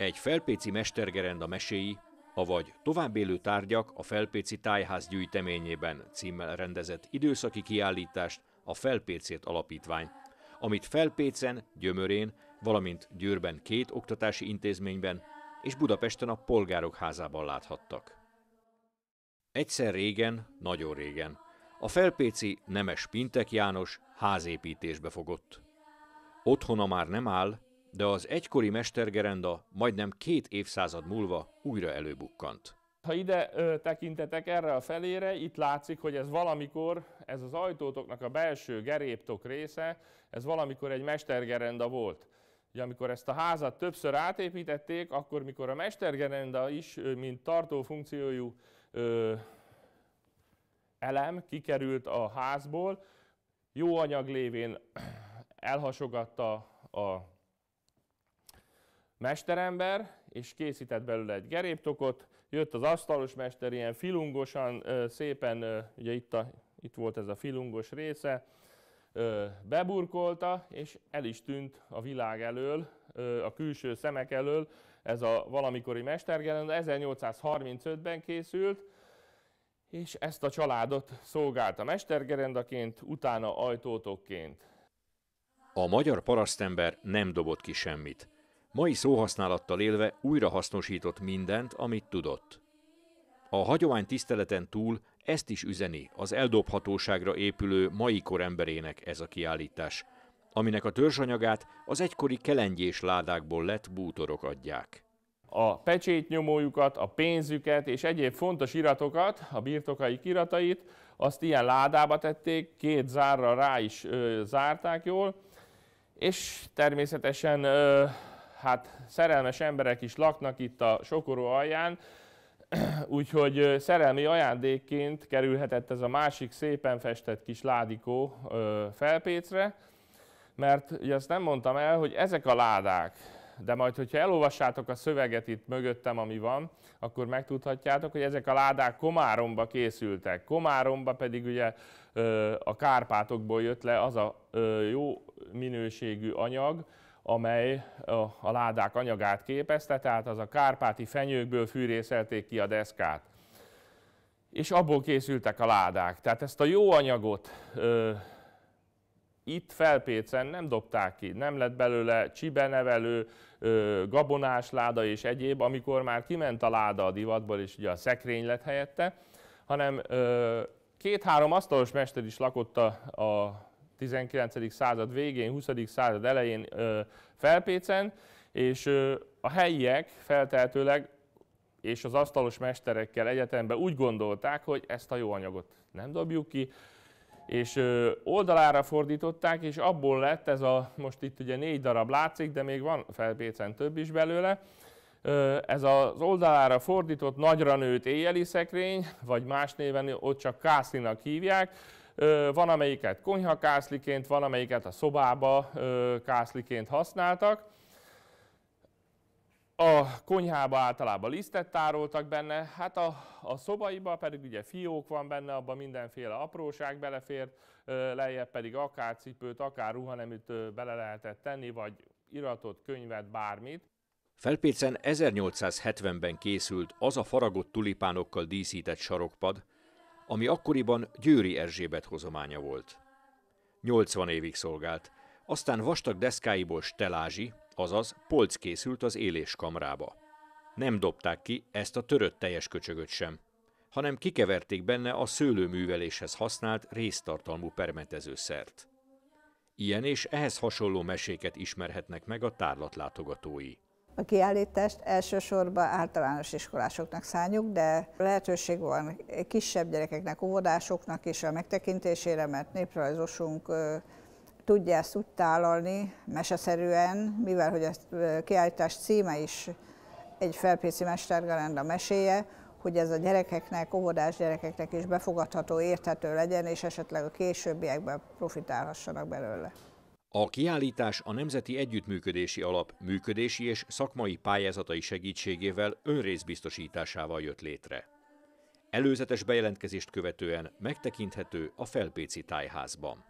Egy felpéci mestergerenda meséi, avagy továbbélő tárgyak a Felpéci Tájház gyűjteményében címmel rendezett időszaki kiállítást a Felpécét Alapítvány, amit Felpécen, Gyömörén, valamint Győrben két oktatási intézményben és Budapesten a Polgárok Házában láthattak. Egyszer régen, nagyon régen, a Felpéci Nemes Pintek János házépítésbe fogott. Otthona már nem áll, de az egykori mestergerenda majdnem két évszázad múlva újra előbukkant. Ha ide ö, tekintetek erre a felére, itt látszik, hogy ez valamikor, ez az ajtótoknak a belső geréptok része, ez valamikor egy mestergerenda volt. Ugye, amikor ezt a házat többször átépítették, akkor mikor a mestergerenda is, ö, mint tartó funkciójú ö, elem kikerült a házból, jó anyag lévén elhasogatta a mesterember, és készített belőle egy geréptokot. Jött az asztalos mester ilyen filungosan, szépen, ugye itt, a, itt volt ez a filungos része, beburkolta, és el is tűnt a világ elől, a külső szemek elől ez a valamikori mestergelen, 1835-ben készült, és ezt a családot szolgálta mestergerendaként, utána ajtótokként. A magyar parasztember nem dobott ki semmit. Mai szóhasználattal élve újra hasznosított mindent, amit tudott. A hagyomány tiszteleten túl ezt is üzeni az eldobhatóságra épülő mai kor emberének ez a kiállítás, aminek a törzsanyagát az egykori kelengyés ládákból lett bútorok adják. A pecsétnyomójukat, a pénzüket és egyéb fontos iratokat, a birtokai iratait, azt ilyen ládába tették, két zárra rá is ö, zárták jól, és természetesen ö, hát szerelmes emberek is laknak itt a Sokoró alján, úgyhogy szerelmi ajándékként kerülhetett ez a másik szépen festett kis ládikó felpécre, mert ugye azt nem mondtam el, hogy ezek a ládák, de majd, hogyha elolvassátok a szöveget itt mögöttem, ami van, akkor megtudhatjátok, hogy ezek a ládák Komáromba készültek. Komáromba pedig ugye a Kárpátokból jött le az a jó minőségű anyag, amely a ládák anyagát képezte, tehát az a kárpáti fenyőkből fűrészelték ki a deszkát. És abból készültek a ládák. Tehát ezt a jó anyagot ö, itt felpécen nem dobták ki, nem lett belőle csibenevelő, ö, gabonás láda és egyéb, amikor már kiment a láda a divatból, és ugye a szekrény lett helyette, hanem két-három asztalos mester is lakott a, a 19. század végén, 20. század elején Felpécen, és a helyiek felteltőleg és az asztalos mesterekkel egyetemben úgy gondolták, hogy ezt a jó anyagot nem dobjuk ki, és oldalára fordították, és abból lett ez a, most itt ugye négy darab látszik, de még van felpécen több is belőle, ez az oldalára fordított nagyra nőtt éjjeli szekrény, vagy más néven ott csak kászlinak hívják, van amelyiket konyhakászliként, van amelyiket a szobába kászliként használtak. A konyhába általában lisztet tároltak benne, hát a, a szobaiba pedig ugye fiók van benne, abban mindenféle apróság belefért, lejjebb pedig akár cipőt, akár ruhaneműt bele lehetett tenni, vagy iratot, könyvet, bármit. Felpécen 1870-ben készült az a faragott tulipánokkal díszített sarokpad, ami akkoriban Győri Erzsébet hozománya volt. 80 évig szolgált, aztán vastag deszkáiból stelázsi, azaz polc készült az éléskamrába. Nem dobták ki ezt a törött teljes köcsögöt sem, hanem kikeverték benne a szőlőműveléshez használt résztartalmú permetezőszert. Ilyen és ehhez hasonló meséket ismerhetnek meg a tárlatlátogatói. A kiállítást elsősorban általános iskolásoknak szánjuk, de lehetőség van kisebb gyerekeknek, óvodásoknak is a megtekintésére, mert néprajzosunk tudja ezt úgy tálalni meseszerűen, mivel hogy a kiállítás címe is egy Felpéci mestergalenda a meséje, hogy ez a gyerekeknek, óvodás gyerekeknek is befogadható, érthető legyen, és esetleg a későbbiekben profitálhassanak belőle. A kiállítás a Nemzeti Együttműködési Alap működési és szakmai pályázatai segítségével önrészbiztosításával jött létre. Előzetes bejelentkezést követően megtekinthető a Felpéci tájházban.